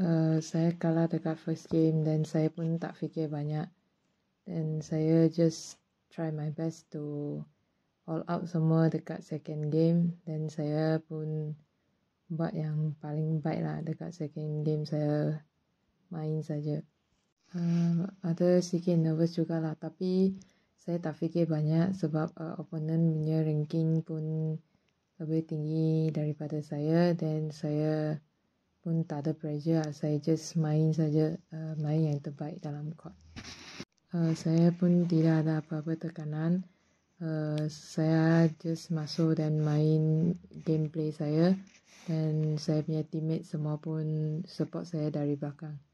Eh, saya kalah dekat first game dan saya pun tak fikir banyak. Dan saya just try my best to all out semua dekat second game dan saya pun buat yang paling baik lah dekat second game saya main saja. Uh, ada sikit nervous juga lah, tapi saya tak fikir banyak sebab uh, opponent punya ranking pun lebih tinggi daripada saya dan saya pun tak ada pressure lah. Saya just main saja uh, main yang terbaik dalam court. Uh, saya pun tidak ada apa-apa tekanan. Uh, saya just masuk dan main gameplay saya. Dan saya punya teammate semua pun support saya dari belakang.